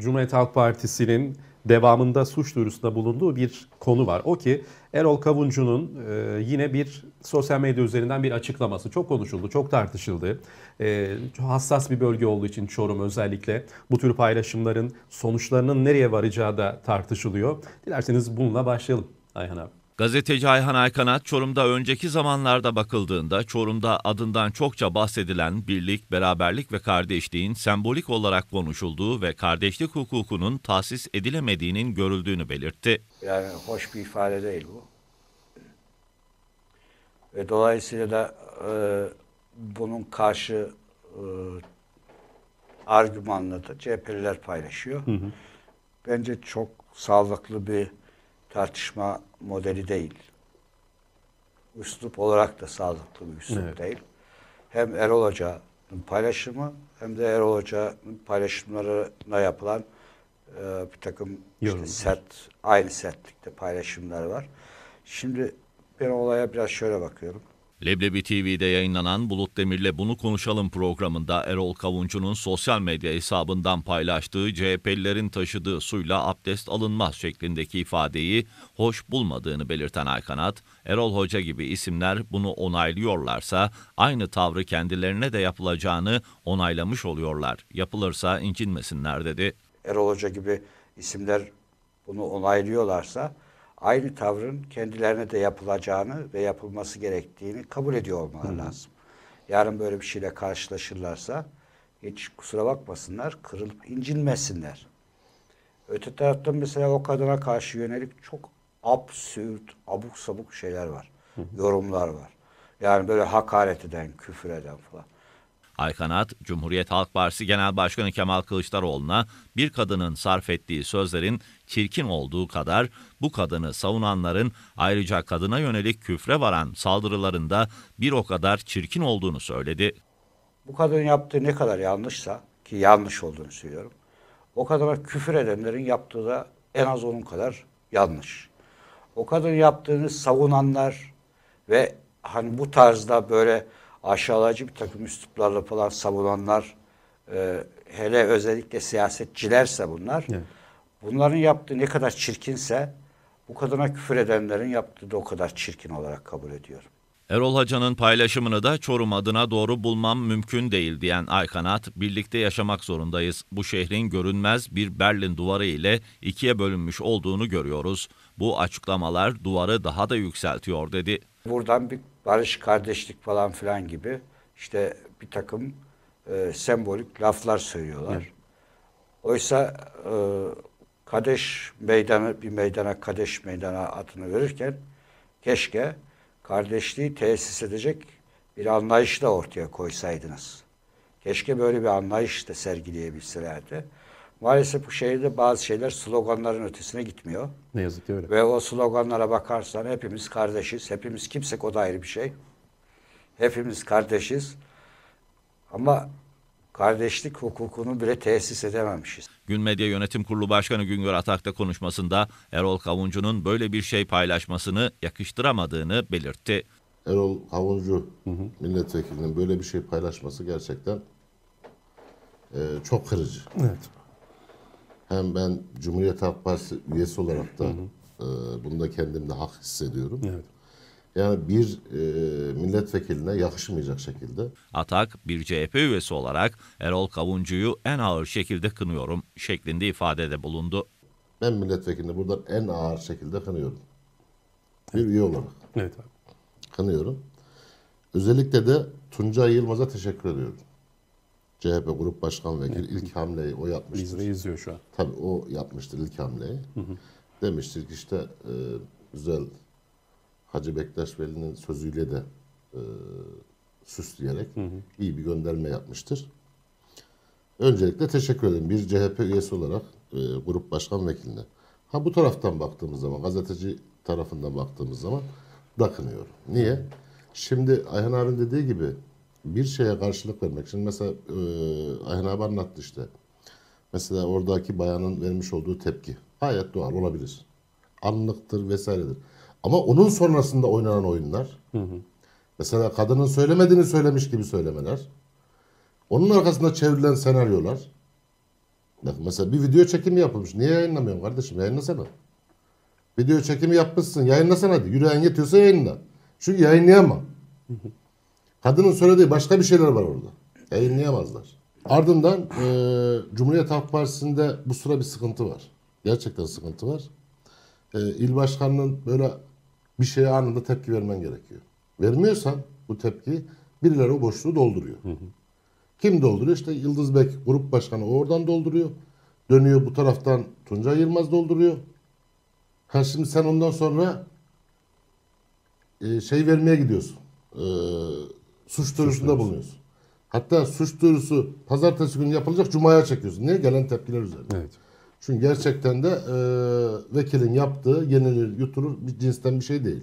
Cumhuriyet Halk Partisi'nin devamında suç duyurusunda bulunduğu bir konu var. O ki Erol Kavuncu'nun e, yine bir sosyal medya üzerinden bir açıklaması. Çok konuşuldu, çok tartışıldı. E, hassas bir bölge olduğu için Çorum özellikle bu tür paylaşımların sonuçlarının nereye varacağı da tartışılıyor. Dilerseniz bununla başlayalım Ayhan abi. Gazeteci Ayhan Aykanat, Çorum'da önceki zamanlarda bakıldığında Çorum'da adından çokça bahsedilen birlik, beraberlik ve kardeşliğin sembolik olarak konuşulduğu ve kardeşlik hukukunun tahsis edilemediğinin görüldüğünü belirtti. Yani hoş bir ifade değil bu. Ve dolayısıyla da e, bunun karşı e, argümanını da CHP'liler paylaşıyor. Hı hı. Bence çok sağlıklı bir tartışma modeli değil. Üslup olarak da sağlıklı bir üslup evet. değil. Hem Erol Hoca'nın paylaşımı hem de Erol Hoca'nın paylaşımlarına yapılan e, bir takım işte set aynı setlikte paylaşımlar var. Şimdi ben olaya biraz şöyle bakıyorum. Leblebi TV'de yayınlanan Bulut Demir'le Bunu Konuşalım programında Erol Kavuncu'nun sosyal medya hesabından paylaştığı CHP'lilerin taşıdığı suyla abdest alınmaz şeklindeki ifadeyi hoş bulmadığını belirten Aykanat, Erol Hoca gibi isimler bunu onaylıyorlarsa aynı tavrı kendilerine de yapılacağını onaylamış oluyorlar. Yapılırsa incinmesinler dedi. Erol Hoca gibi isimler bunu onaylıyorlarsa aynı tavrın kendilerine de yapılacağını ve yapılması gerektiğini kabul ediyor olmaları lazım. Yarın böyle bir şeyle karşılaşırlarsa hiç kusura bakmasınlar, kırılıp incinmesinler. Öte taraftan mesela o kadına karşı yönelik çok absürt, abuk sabuk şeyler var. Hı hı. Yorumlar var. Yani böyle hakaret eden, küfür eden falan. Aykanat, Cumhuriyet Halk Partisi Genel Başkanı Kemal Kılıçdaroğlu'na bir kadının sarf ettiği sözlerin çirkin olduğu kadar bu kadını savunanların ayrıca kadına yönelik küfre varan saldırılarında bir o kadar çirkin olduğunu söyledi. Bu kadın yaptığı ne kadar yanlışsa ki yanlış olduğunu söylüyorum. O kadına küfür edenlerin yaptığı da en az onun kadar yanlış. O kadın yaptığını savunanlar ve hani bu tarzda böyle aşağılayıcı bir takım üsluplarla falan savunanlar e, hele özellikle siyasetçilerse bunlar evet. bunların yaptığı ne kadar çirkinse bu kadına küfür edenlerin yaptığı da o kadar çirkin olarak kabul ediyorum. Erol Haca'nın paylaşımını da Çorum adına doğru bulmam mümkün değil diyen Aykanat, birlikte yaşamak zorundayız. Bu şehrin görünmez bir Berlin duvarı ile ikiye bölünmüş olduğunu görüyoruz. Bu açıklamalar duvarı daha da yükseltiyor dedi. Buradan bir barış, kardeşlik falan filan gibi işte bir takım e, sembolik laflar söylüyorlar. Hı. Oysa e, Kadeş meydanı bir meydana Kadeş meydana adını verirken keşke kardeşliği tesis edecek bir anlayış da ortaya koysaydınız. Keşke böyle bir anlayış da sergileyebilselerdi. Maalesef bu şehirde bazı şeyler sloganların ötesine gitmiyor. Ne yazık ki öyle. Ve o sloganlara bakarsan hepimiz kardeşiz. Hepimiz kimsek o da ayrı bir şey. Hepimiz kardeşiz. Ama kardeşlik hukukunu bile tesis edememişiz. Gün Medya Yönetim Kurulu Başkanı Güngör Atak'ta konuşmasında Erol Kavuncu'nun böyle bir şey paylaşmasını yakıştıramadığını belirtti. Erol Kavuncu milletvekilinin böyle bir şey paylaşması gerçekten e, çok kırıcı. Evet hem ben Cumhuriyet Halk Partisi üyesi olarak da hı hı. E, kendimde hak hissediyorum. Evet. Yani bir e, milletvekiline yakışmayacak şekilde. Atak bir CHP üyesi olarak Erol Kavuncu'yu en ağır şekilde kınıyorum şeklinde ifadede bulundu. Ben milletvekilini buradan en ağır şekilde kınıyorum. Bir üye olarak. Evet abi. Kınıyorum. Özellikle de Tuncay Yılmaz'a teşekkür ediyorum. CHP Grup Başkan Vekili evet. ilk hamleyi o yapmıştır. Biz de izliyor şu an. Tabii o yapmıştır ilk hamleyi. Hı hı. Demiştir ki işte e, güzel Hacı Bektaş Veli'nin sözüyle de e, süsleyerek hı hı. iyi bir gönderme yapmıştır. Öncelikle teşekkür ederim bir CHP üyesi olarak e, Grup Başkan Vekiline. Ha bu taraftan baktığımız zaman, gazeteci tarafından baktığımız zaman dakınıyorum. Niye? Şimdi Ayhan abin dediği gibi bir şeye karşılık vermek için mesela e, Ayhan abi anlattı işte. Mesela oradaki bayanın vermiş olduğu tepki. hayat doğal olabilir. Anlıktır vesairedir. Ama onun sonrasında oynanan oyunlar. Hı hı. Mesela kadının söylemediğini söylemiş gibi söylemeler. Onun arkasında çevrilen senaryolar. mesela bir video çekimi yapılmış. Niye yayınlamıyorsun kardeşim? Yayınlasana. Video çekimi yapmışsın. Yayınlasana. Hadi. Yüreğin yetiyorsa yayınla. Çünkü yayınlayamam. Kadının söylediği başka bir şeyler var orada. Yayınlayamazlar. Ardından e, Cumhuriyet Halk Partisi'nde bu sıra bir sıkıntı var. Gerçekten sıkıntı var. E, il başkanının böyle bir şeye anında tepki vermen gerekiyor. Vermiyorsan bu tepkiyi birileri o boşluğu dolduruyor. Hı hı. Kim dolduruyor? İşte Yıldız Bek grup başkanı oradan dolduruyor. Dönüyor bu taraftan Tuncay Yılmaz dolduruyor. Ha şimdi sen ondan sonra e, şey vermeye gidiyorsun. E, suç duyurusunda bulunuyorsun. Hatta suç duyurusu pazartesi günü yapılacak cumaya çekiyorsun. Niye? Gelen tepkiler üzerine. Evet. Çünkü gerçekten de e, vekilin yaptığı yenilir, yutulur bir cinsten bir şey değil.